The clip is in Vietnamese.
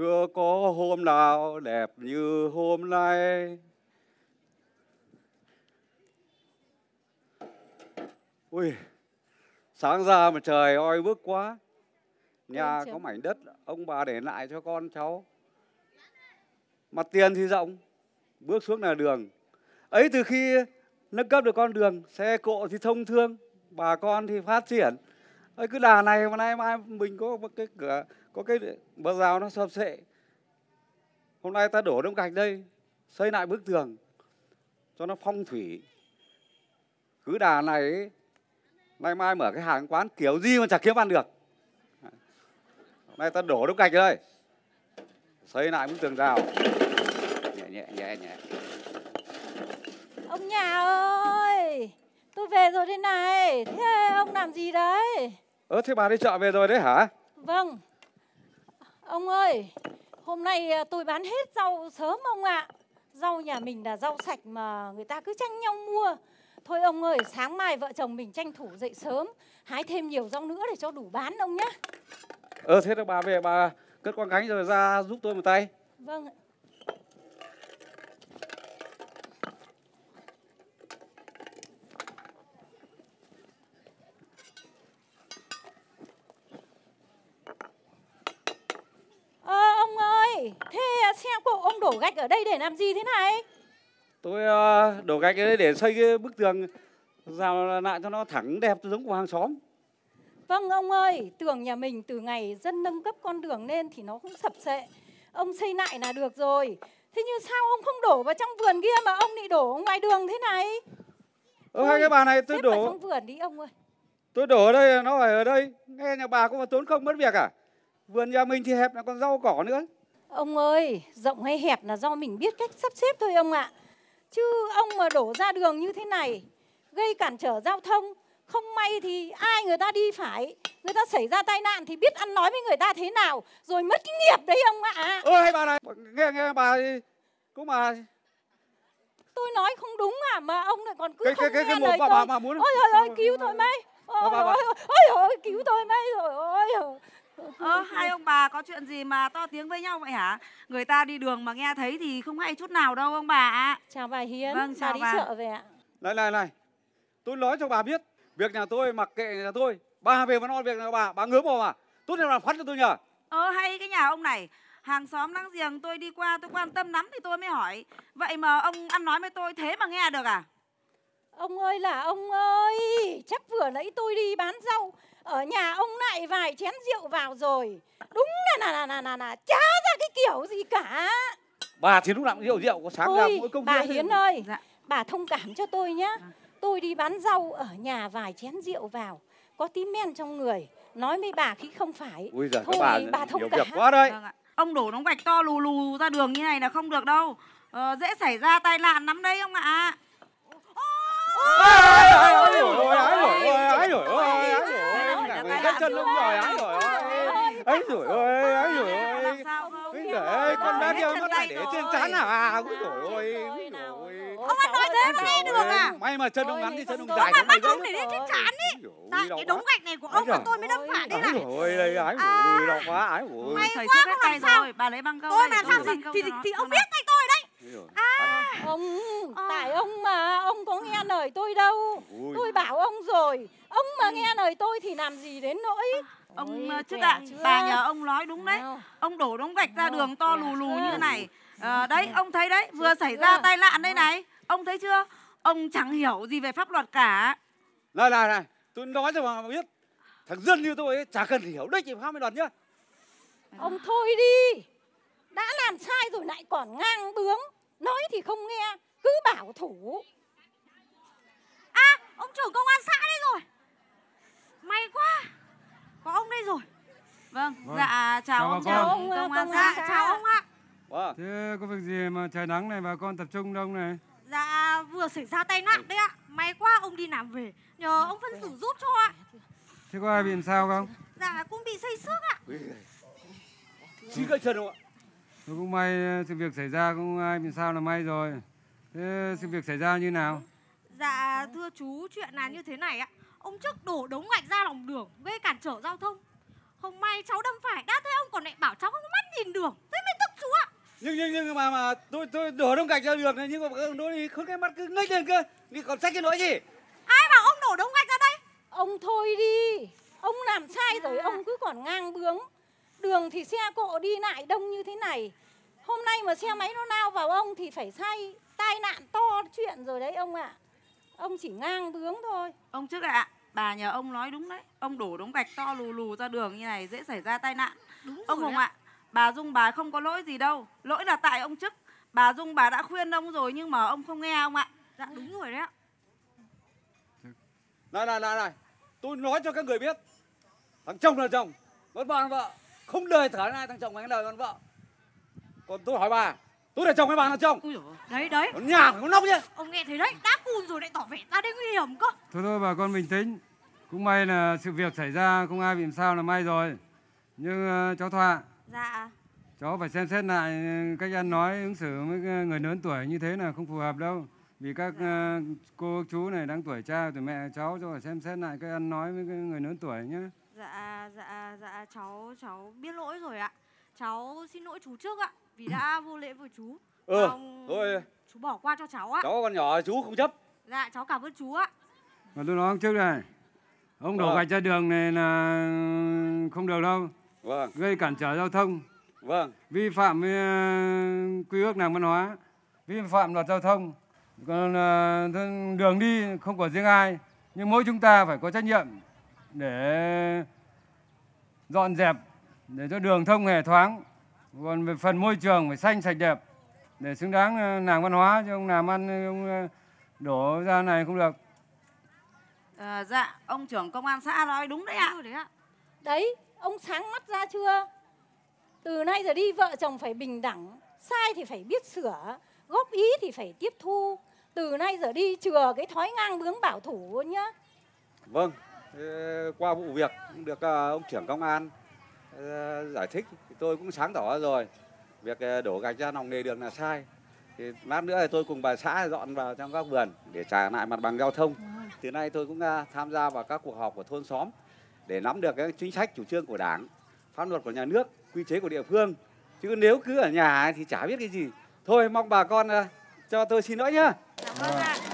chưa có hôm nào đẹp như hôm nay ui sáng ra mà trời oi bức quá nhà có mảnh đất ông bà để lại cho con cháu mặt tiền thì rộng bước xuống là đường ấy từ khi nâng cấp được con đường xe cộ thì thông thương bà con thì phát triển ấy cứ đà này mà nay mai mình có một cái cửa có cái bờ rào nó sập sệ hôm nay ta đổ đống gạch đây xây lại bức tường cho nó phong thủy cứ đà này ấy, nay mai mở cái hàng quán kiểu gì mà chả kiếm ăn được hôm nay ta đổ đống gạch đây xây lại bức tường rào nhẹ nhẹ nhẹ nhẹ ông nhà ơi tôi về rồi đây này thế ông làm gì đấy ơ thế bà đi chợ về rồi đấy hả vâng Ông ơi, hôm nay à, tôi bán hết rau sớm ông ạ. Rau nhà mình là rau sạch mà người ta cứ tranh nhau mua. Thôi ông ơi, sáng mai vợ chồng mình tranh thủ dậy sớm, hái thêm nhiều rau nữa để cho đủ bán ông nhá. Ờ thế được bà về bà cất con gánh rồi ra giúp tôi một tay. Vâng ạ. xe của ông đổ gạch ở đây để làm gì thế này? Tôi ờ, đổ gạch ở đây để xây cái bức tường rào lại cho nó thẳng đẹp giống của hàng xóm. Vâng ông ơi, tường nhà mình từ ngày dân nâng cấp con đường lên thì nó cũng sập sệ. Ông xây lại là được rồi. Thế nhưng sao ông không đổ vào trong vườn kia mà ông lại đổ ngoài đường thế này? Ơ hai cái bà này tôi đổ. vào trong vườn đi ông ơi. Tôi đổ ở đây nó phải ở đây. Nghe nhà bà cũng mà tốn không mất việc à? Vườn nhà mình thì hẹp là còn rau cỏ nữa. Ông ơi, rộng hay hẹp là do mình biết cách sắp xếp thôi ông ạ. Chứ ông mà đổ ra đường như thế này, gây cản trở giao thông, không may thì ai người ta đi phải, người ta xảy ra tai nạn thì biết ăn nói với người ta thế nào, rồi mất cái nghiệp đấy ông ạ. Ôi bà này, nghe nghe bà cũng mà tôi nói không đúng à mà ông lại còn cứ cái, không cái, cái, nghe cái lời bà, tôi. Bà, bà muốn... Ôi trời ơi, cứu tôi mấy. Ôi trời ơi, cứu tôi mấy rồi. Ôi, ôi, ôi, Ơ, hai ông bà có chuyện gì mà to tiếng với nhau vậy hả? Người ta đi đường mà nghe thấy thì không hay chút nào đâu ông bà ạ. Chào bà Hiến, vâng, chào bà đi chợ về ạ. Này, này, này, tôi nói cho bà biết, việc nhà tôi mặc kệ nhà tôi, bà về mà nói việc nhà bà, bà ngứa vào à Tốt nhất là phát cho tôi nhờ. Ơ, hay cái nhà ông này, hàng xóm láng giềng tôi đi qua tôi quan tâm lắm thì tôi mới hỏi. Vậy mà ông ăn nói với tôi thế mà nghe được à? Ông ơi là ông ơi, chắc vừa nãy tôi đi bán rau ở nhà ông lại vài chén rượu vào rồi đúng là là là là là, là chả ra cái kiểu gì cả bà thì lúc nào cũng rượu rượu có sáng Thôi, ra mỗi công bà hiến thì... ơi dạ. bà thông cảm cho tôi nhá tôi đi bán rau ở nhà vài chén rượu vào có tí men trong người nói với bà khi không phải Ui giời, thôi bà, bà thông cảm quá đấy ông đổ nóng gạch to lù lù ra đường như này là không được đâu ờ, dễ xảy ra tai nạn lắm đấy ông ạ ôi ôi ôi ôi ôi ôi ôi ôi cái chân ông rồi ấy rồi ơi ấy rồi ơi ấy rồi ơi để con bé kia nó lại để trên chán à ôi rồi ôi ông ăn nói thế mà nghe được à may mà chân ông ngắn thì chân ông dài mà bắt không để lên trên chán đi tại dạ, cái đống gạch này của ông mà tôi mới đâm phải đây này ôi đây ái ủi à. đau quá ái ủi may quá không làm sao bà lấy băng câu tôi làm sao thì thì ông biết tay tôi À, ông ờ. tại ông mà ông có nghe lời tôi đâu. Tôi bảo ông rồi, ông mà ừ. nghe lời tôi thì làm gì đến nỗi. ông ờ, chết ạ, bà nhờ ông nói đúng đấy. Ông đổ đống gạch ra đường to lù lù như này. À, đấy, ông thấy đấy, vừa xảy ra tai nạn đây này. Ông thấy chưa? Ông chẳng hiểu gì về pháp luật cả. Này này này, tôi nói cho bà biết. Thằng dân như tôi ấy, chả cần hiểu đấy chị Pháp luật nhá. Ông thôi đi đã làm sai rồi lại còn ngang bướng nói thì không nghe cứ bảo thủ à ông chủ công an xã đây rồi may quá có ông đây rồi vâng, vâng. dạ chào, chào ông chào ông công an xã chào ông ạ wow. Vâng. thế có việc gì mà trời nắng này bà con tập trung đông này dạ vừa xảy ra tai nạn đấy ạ may quá ông đi làm về nhờ ông phân xử giúp cho ạ thế có ai bị làm sao không dạ cũng bị xây xước ạ Chí cái chân không ạ? Tôi cũng may ờ, sự việc xảy ra cũng ai bị sao là may rồi. Thế sự việc xảy ra như nào? Dạ thưa chú, chuyện là như thế này ạ. Ông trước đổ đống gạch ra lòng đường gây cản trở giao thông. Không may cháu đâm phải đã thế ông còn lại bảo cháu không mắt nhìn đường. Thế mới tức chú ạ. Nhưng nhưng nhưng mà mà tôi tôi đổ đống gạch ra đường này nhưng mà các ông đó thì không cái mắt cứ ngách lên cơ. Đi còn trách cái lỗi gì? Ai bảo ông đổ đống gạch ra đây? Ông thôi đi. Ông làm sai rồi, ông cứ còn ngang bướng đường thì xe cộ đi lại đông như thế này hôm nay mà xe máy nó lao vào ông thì phải say tai nạn to chuyện rồi đấy ông ạ à. ông chỉ ngang bướng thôi ông trước ạ à, bà nhà ông nói đúng đấy ông đổ đống gạch to lù lù ra đường như này dễ xảy ra tai nạn đúng ông hồng ạ à, bà dung bà không có lỗi gì đâu lỗi là tại ông chức bà dung bà đã khuyên ông rồi nhưng mà ông không nghe ông ạ dạ đúng rồi đấy ạ này này này này tôi nói cho các người biết thằng chồng là chồng vợ vợ là vợ không đời thở ai thằng chồng anh đời con vợ còn tôi hỏi bà tôi để chồng hay bà là chồng đấy đấy Ở nhà phải có nóc chứ ông nghe thấy đấy đã cùn rồi lại tỏ vẻ ta đấy nguy hiểm cơ thôi thôi bà con bình tĩnh cũng may là sự việc xảy ra không ai bị làm sao là may rồi nhưng uh, cháu Thoa Dạ Cháu phải xem xét lại ờ, cách ăn nói ứng xử với người lớn tuổi như thế là không phù hợp đâu Vì các dạ. uh, cô chú này đang tuổi cha tuổi mẹ cháu cháu phải xem xét lại cách ăn nói với người lớn tuổi nhé Dạ Dạ cháu cháu biết lỗi rồi ạ. Cháu xin lỗi chú trước ạ vì đã vô lễ với chú. Ừ. Ông... Chú bỏ qua cho cháu ạ. Cháu còn nhỏ chú không chấp. Dạ cháu cảm ơn chú ạ. Mà tôi nói trước này. Ông đổ vâng. gạch ra đường này là không được đâu. Vâng. Gây cản trở giao thông. Vâng. Vi phạm ờ, quy ước nàng văn hóa. Vi phạm luật giao thông. Còn ờ, đường đi không có riêng ai. Nhưng mỗi chúng ta phải có trách nhiệm để dọn dẹp để cho đường thông hề thoáng còn về phần môi trường phải xanh sạch đẹp để xứng đáng ờ, làng văn hóa chứ ông làm ăn ờ, ông ờ, đổ ra này không được à, dạ ông trưởng công an xã nói đúng đấy ạ đấy, à. đấy ông sáng mắt ra chưa từ nay giờ đi vợ chồng phải bình đẳng sai thì phải biết sửa góp ý thì phải tiếp thu từ nay giờ đi chừa cái thói ngang bướng bảo thủ nhá vâng qua vụ việc được ờ, ông trưởng công an ờ, giải thích thì tôi cũng sáng tỏ rồi việc ờ, đổ gạch ra lòng lề đường là sai thì lát nữa thì tôi cùng bà xã dọn vào trong các vườn để trả lại mặt bằng giao thông từ nay tôi cũng tham gia vào các cuộc họp của thôn xóm để nắm được cái chính sách chủ trương của đảng pháp luật của nhà nước quy chế của địa phương chứ nếu cứ ở nhà thì chả biết cái gì thôi mong bà con cho tôi xin lỗi nhá cảm ơn ạ